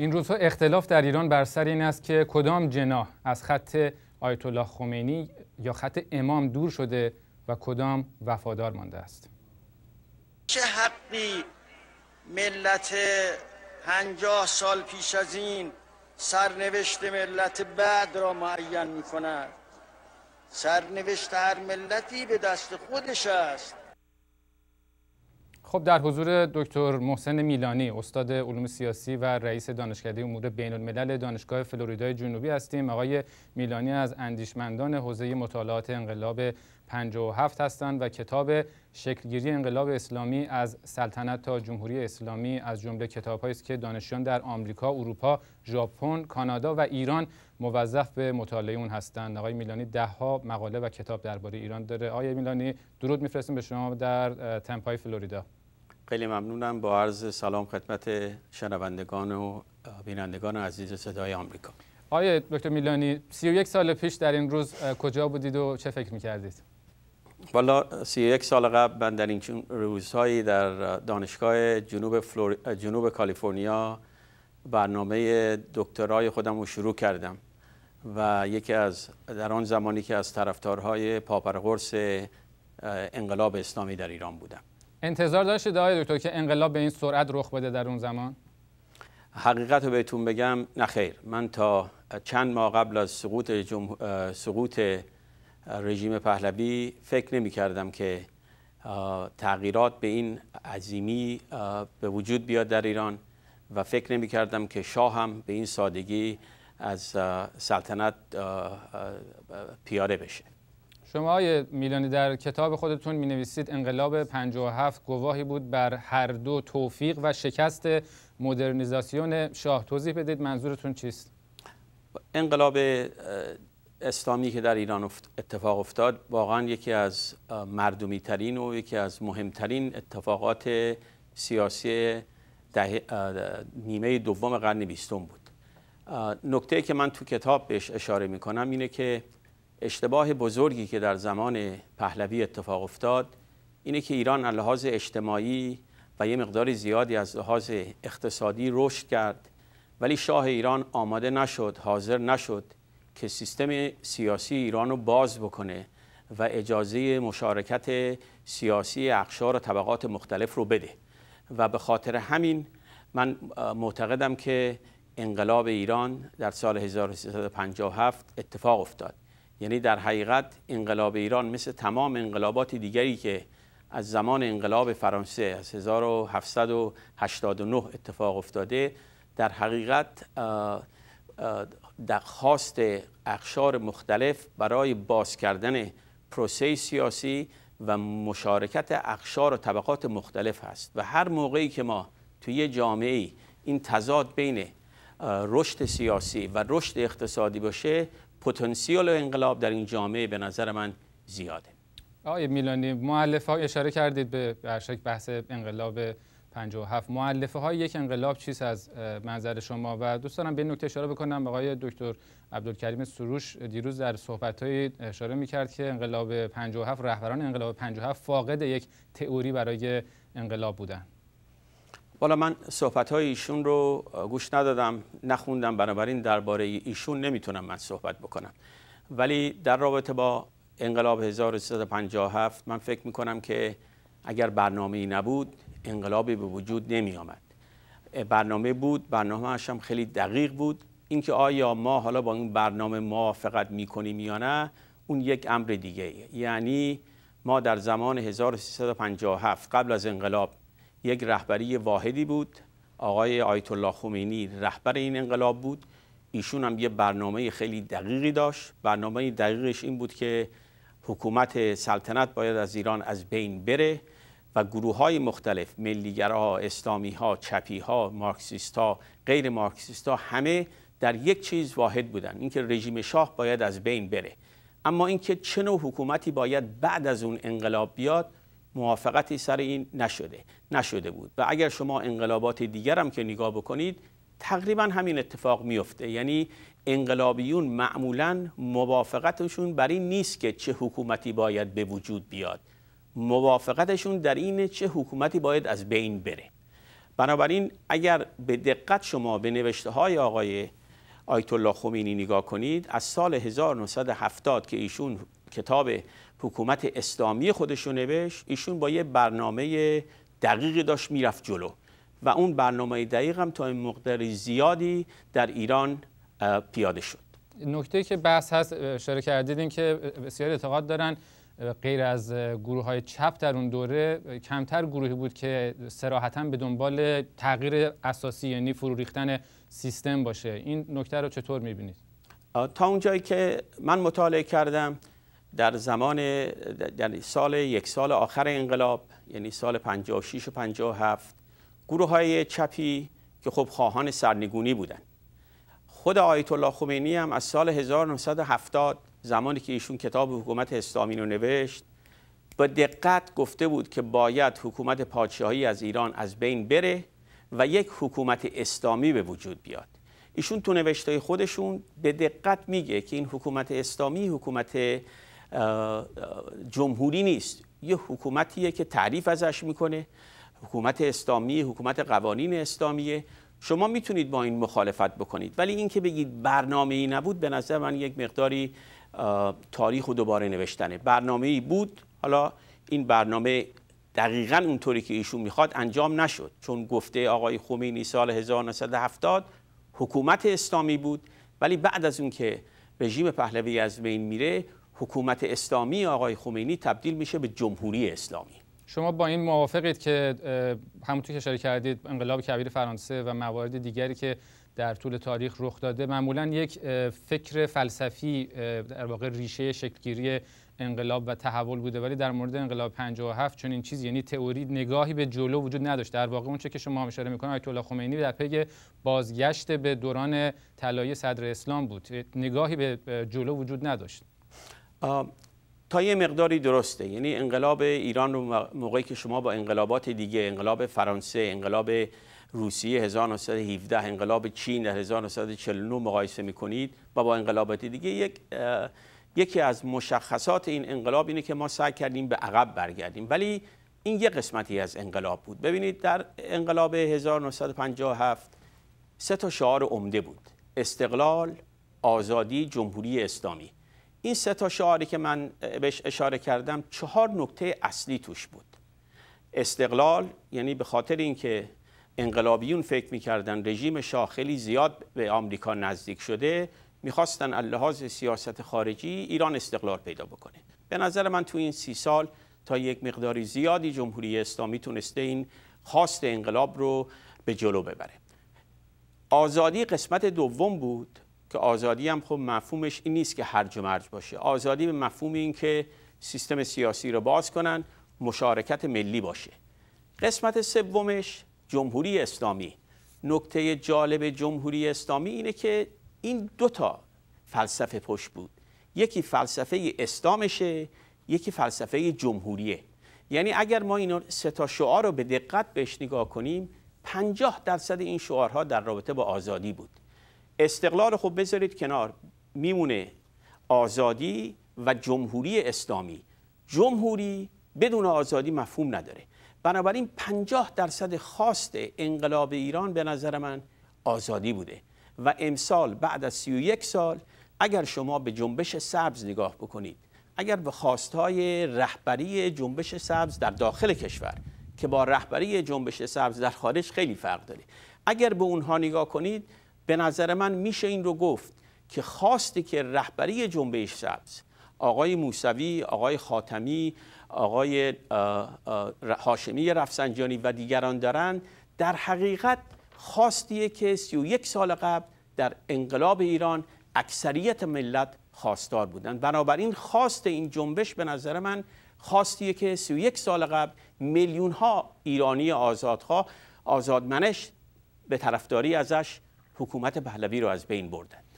این روزها اختلاف در ایران بر سر این است که کدام جناح از خط آیت الله خمینی یا خط امام دور شده و کدام وفادار مانده است چه حقی ملت پنجاه سال پیش از این سرنوشت ملت بعد را معین می کند سرنوشت هر ملتی به دست خودش است خب در حضور دکتر محسن میلانی استاد علوم سیاسی و رئیس دانشکده امور بین الملل دانشگاه فلوریدای جنوبی هستیم آقای میلانی از اندیشمندان حوزه مطالعات انقلاب 57 هستند و کتاب شکلگیری انقلاب اسلامی از سلطنت تا جمهوری اسلامی از جمله کتابهایی است که دانشجویان در آمریکا، اروپا، ژاپن، کانادا و ایران موظف به مطالعه اون هستند. آقای میلانی ده ها مقاله و کتاب درباره ایران داره. آقای میلانی درود میفرستیم به شما در تمپای فلوریدا. خیلی ممنونم با عرض سلام خدمت شنوندگان و بینندگان عزیز صدای آمریکا آیا دکتر میلانی 31 سال پیش در این روز کجا بودید و چه فکر میکردید؟ والا 31 سال قبل من در این روزهایی در دانشگاه جنوب, فلور... جنوب کالیفرنیا برنامه دکترای خودم رو شروع کردم و یکی از در آن زمانی که از طرفدارهای پاپرقرص انقلاب اسلامی در ایران بودم انتظار داشتید آقای دکتر که انقلاب به این سرعت رخ بده در اون زمان حقیقت رو بهتون بگم نه خیر من تا چند ماه قبل از سقوط, سقوط رژیم پهلوی فکر نمی کردم که تغییرات به این عظیمی به وجود بیاد در ایران و فکر نمی کردم که شاه هم به این سادگی از سلطنت پیاره بشه شما آیه میلانی در کتاب خودتون می نویسید انقلاب 57 گواهی بود بر هر دو توفیق و شکست مدرنیزاسیون شاه توضیح بدید منظورتون چیست؟ انقلاب اسلامی که در ایران اتفاق افتاد واقعا یکی از مردمی ترین و یکی از مهمترین اتفاقات سیاسی نیمه دوم قرن بیستم بود نکته که من تو کتاب بهش اشاره می کنم اینه که اشتباه بزرگی که در زمان پهلوی اتفاق افتاد اینه که ایران از لحاظ اجتماعی و یه مقدار زیادی از لحاظ اقتصادی رشد کرد ولی شاه ایران آماده نشد حاضر نشد که سیستم سیاسی ایران رو باز بکنه و اجازه مشارکت سیاسی اقشار و طبقات مختلف رو بده و به خاطر همین من معتقدم که انقلاب ایران در سال 1357 اتفاق افتاد یعنی در حقیقت انقلاب ایران مثل تمام انقلابات دیگری که از زمان انقلاب فرانسه از 1789 اتفاق افتاده در حقیقت درخواست اقشار مختلف برای باز کردن پروسه سیاسی و مشارکت اقشار و طبقات مختلف هست و هر موقعی که ما توی جامعه این تضاد بین رشد سیاسی و رشد اقتصادی باشه پتانسیل انقلاب در این جامعه به نظر من زیاده آقای میلانی معلف ها اشاره کردید به برشک بحث انقلاب 57 معلفه های یک انقلاب چیست از منظر شما و دوست دارم به این نکته اشاره بکنم آقای دکتر عبدالکریم سروش دیروز در صحبت های اشاره می کرد که انقلاب 57 رهبران انقلاب 57 فاقد یک تئوری برای انقلاب بودند والا من صحبت های ایشون رو گوش ندادم نخوندم بنابراین درباره ایشون نمیتونم من صحبت بکنم ولی در رابطه با انقلاب 1357 من فکر میکنم که اگر برنامه ای نبود انقلابی به وجود نمی آمد برنامه بود برنامه هم خیلی دقیق بود اینکه آیا ما حالا با این برنامه موافقت میکنیم یا نه اون یک امر دیگه یعنی ما در زمان 1357 قبل از انقلاب یک رهبری واحدی بود آقای آیت الله خمینی رهبر این انقلاب بود ایشون هم یه برنامه خیلی دقیقی داشت برنامه دقیقش این بود که حکومت سلطنت باید از ایران از بین بره و گروه های مختلف چپی ها چپیها، ها غیر ها همه در یک چیز واحد بودن اینکه رژیم شاه باید از بین بره اما اینکه چه نوع حکومتی باید بعد از اون انقلاب بیاد موافقتی سر این نشده نشده بود و اگر شما انقلابات دیگر هم که نگاه بکنید تقریبا همین اتفاق میفته یعنی انقلابیون معمولا موافقتشون بر این نیست که چه حکومتی باید به وجود بیاد موافقتشون در اینه چه حکومتی باید از بین بره بنابراین اگر به دقت شما به نوشته های آقای آیت الله خمینی نگاه کنید از سال 1970 که ایشون کتاب حکومت اسلامی خودش رو نوشت ایشون با یه برنامه دقیقی داشت میرفت جلو و اون برنامه دقیق هم تا این مقدار زیادی در ایران پیاده شد نکته که بحث هست اشاره کردید این که بسیار اعتقاد دارن غیر از گروه های چپ در اون دوره کمتر گروهی بود که سراحتا به دنبال تغییر اساسی یعنی فرو ریختن سیستم باشه این نکته رو چطور میبینید؟ تا اونجایی که من مطالعه کردم در زمان در سال یک سال آخر انقلاب یعنی سال 56 و 57 گروه های چپی که خب خواهان سرنگونی بودن خود آیت الله خمینی هم از سال 1970 زمانی که ایشون کتاب حکومت اسلامی رو نوشت با دقت گفته بود که باید حکومت پادشاهی از ایران از بین بره و یک حکومت اسلامی به وجود بیاد ایشون تو نوشته خودشون به دقت میگه که این حکومت اسلامی حکومت جمهوری نیست یه حکومتیه که تعریف ازش میکنه حکومت اسلامی حکومت قوانین اسلامیه شما میتونید با این مخالفت بکنید ولی اینکه بگید برنامه ای نبود به نظر من یک مقداری تاریخ و دوباره نوشتنه برنامه ای بود حالا این برنامه دقیقا اونطوری که ایشون میخواد انجام نشد چون گفته آقای خمینی سال 1970 حکومت اسلامی بود ولی بعد از اون که رژیم پهلوی از بین میره حکومت اسلامی آقای خمینی تبدیل میشه به جمهوری اسلامی شما با این موافقید که همونطور که اشاره کردید انقلاب کبیر فرانسه و موارد دیگری که در طول تاریخ رخ داده معمولا یک فکر فلسفی در واقع ریشه شکلگیری انقلاب و تحول بوده ولی در مورد انقلاب 57 چون این چیز یعنی تئوری نگاهی به جلو وجود نداشت در واقع اونچه که شما اشاره میکنید آیت الله خمینی در پی بازگشت به دوران طلایی صدر اسلام بود نگاهی به جلو وجود نداشت تا یه مقداری درسته یعنی انقلاب ایران رو موقعی که شما با انقلابات دیگه انقلاب فرانسه انقلاب روسیه 1917 انقلاب چین در 1949 مقایسه میکنید و با انقلابات دیگه یک یکی از مشخصات این انقلاب اینه که ما سعی کردیم به عقب برگردیم ولی این یه قسمتی از انقلاب بود ببینید در انقلاب 1957 سه تا شعار عمده بود استقلال آزادی جمهوری اسلامی این سه تا شعاری که من بهش اشاره کردم چهار نکته اصلی توش بود استقلال یعنی به خاطر اینکه انقلابیون فکر میکردن رژیم شاه خیلی زیاد به آمریکا نزدیک شده میخواستن اللحاظ سیاست خارجی ایران استقلال پیدا بکنه به نظر من تو این سی سال تا یک مقداری زیادی جمهوری اسلامی تونسته این خواست انقلاب رو به جلو ببره آزادی قسمت دوم بود که آزادی هم خب مفهومش این نیست که هرج و مرج باشه آزادی به مفهوم این که سیستم سیاسی رو باز کنن مشارکت ملی باشه قسمت سومش جمهوری اسلامی نکته جالب جمهوری اسلامی اینه که این دوتا فلسفه پشت بود یکی فلسفه اسلامشه یکی فلسفه جمهوریه یعنی اگر ما این سه تا شعار رو به دقت بهش نگاه کنیم 50 درصد این شعارها در رابطه با آزادی بود استقلال خب بذارید کنار میمونه آزادی و جمهوری اسلامی جمهوری بدون آزادی مفهوم نداره بنابراین 50 درصد خواست انقلاب ایران به نظر من آزادی بوده و امسال بعد از 31 سال اگر شما به جنبش سبز نگاه بکنید اگر به خواستهای رهبری جنبش سبز در داخل کشور که با رهبری جنبش سبز در خارج خیلی فرق داره اگر به اونها نگاه کنید به نظر من میشه این رو گفت که خواستی که رهبری جنبش سبز آقای موسوی، آقای خاتمی، آقای هاشمی رفسنجانی و دیگران دارند در حقیقت خواستیه که 31 سال قبل در انقلاب ایران اکثریت ملت خواستار بودند بنابراین خواست این جنبش به نظر من خواستیه که 31 سال قبل میلیون ها ایرانی آزادها آزادمنش به طرفداری ازش حکومت پهلوی رو از بین بردن